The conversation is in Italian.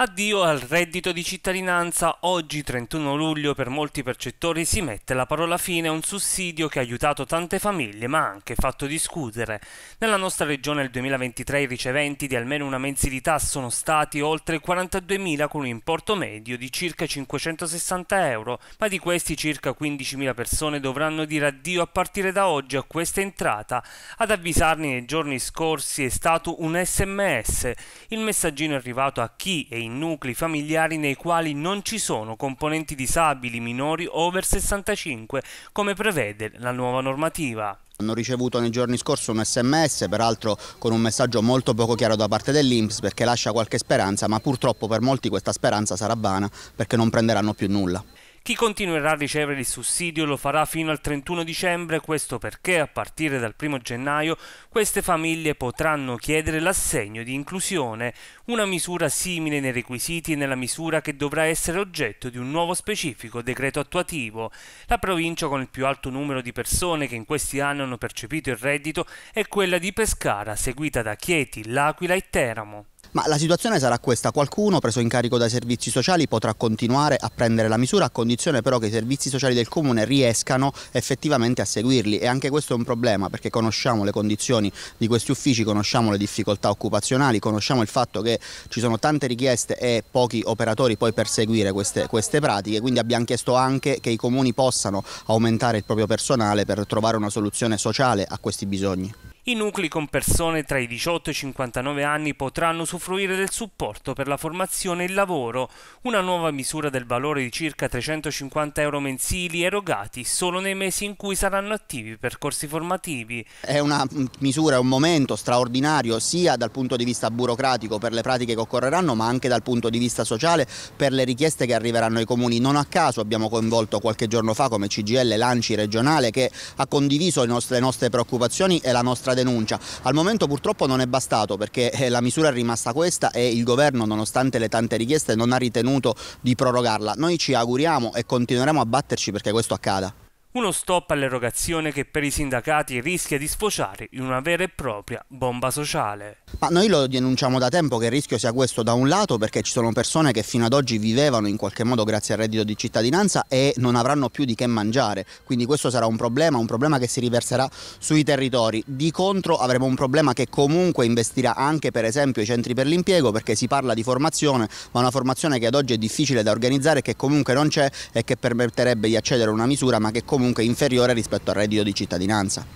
Addio al reddito di cittadinanza. Oggi 31 luglio per molti percettori si mette la parola fine a un sussidio che ha aiutato tante famiglie ma anche fatto discutere. Nella nostra regione nel 2023 i riceventi di almeno una mensilità sono stati oltre 42.000 con un importo medio di circa 560 euro, ma di questi circa 15.000 persone dovranno dire addio a partire da oggi a questa entrata. Ad avvisarli nei giorni scorsi è stato un sms. Il messaggino è arrivato a chi è in in nuclei familiari nei quali non ci sono componenti disabili minori over 65, come prevede la nuova normativa. Hanno ricevuto nei giorni scorsi un sms, peraltro con un messaggio molto poco chiaro da parte dell'Inps perché lascia qualche speranza, ma purtroppo per molti questa speranza sarà vana perché non prenderanno più nulla. Chi continuerà a ricevere il sussidio lo farà fino al 31 dicembre, questo perché a partire dal 1 gennaio queste famiglie potranno chiedere l'assegno di inclusione, una misura simile nei requisiti e nella misura che dovrà essere oggetto di un nuovo specifico decreto attuativo. La provincia con il più alto numero di persone che in questi anni hanno percepito il reddito è quella di Pescara, seguita da Chieti, L'Aquila e Teramo. Ma la situazione sarà questa, qualcuno preso in carico dai servizi sociali potrà continuare a prendere la misura a condizione però che i servizi sociali del comune riescano effettivamente a seguirli e anche questo è un problema perché conosciamo le condizioni di questi uffici, conosciamo le difficoltà occupazionali, conosciamo il fatto che ci sono tante richieste e pochi operatori poi per seguire queste, queste pratiche, quindi abbiamo chiesto anche che i comuni possano aumentare il proprio personale per trovare una soluzione sociale a questi bisogni. I nuclei con persone tra i 18 e i 59 anni potranno usufruire del supporto per la formazione e il lavoro, una nuova misura del valore di circa 350 euro mensili erogati solo nei mesi in cui saranno attivi i percorsi formativi. È una misura, un momento straordinario sia dal punto di vista burocratico per le pratiche che occorreranno ma anche dal punto di vista sociale per le richieste che arriveranno ai comuni. Non a caso abbiamo coinvolto qualche giorno fa come CGL Lanci regionale che ha condiviso le nostre, le nostre preoccupazioni e la nostra nostra denuncia. Al momento purtroppo non è bastato perché eh, la misura è rimasta questa e il governo nonostante le tante richieste non ha ritenuto di prorogarla. Noi ci auguriamo e continueremo a batterci perché questo accada. Uno stop all'erogazione che per i sindacati rischia di sfociare in una vera e propria bomba sociale. Ma noi lo denunciamo da tempo che il rischio sia questo da un lato perché ci sono persone che fino ad oggi vivevano in qualche modo grazie al reddito di cittadinanza e non avranno più di che mangiare, quindi questo sarà un problema, un problema che si riverserà sui territori. Di contro avremo un problema che comunque investirà anche per esempio i centri per l'impiego perché si parla di formazione, ma una formazione che ad oggi è difficile da organizzare, che comunque non c'è e che permetterebbe di accedere a una misura ma che comunque comunque inferiore rispetto al reddito di cittadinanza.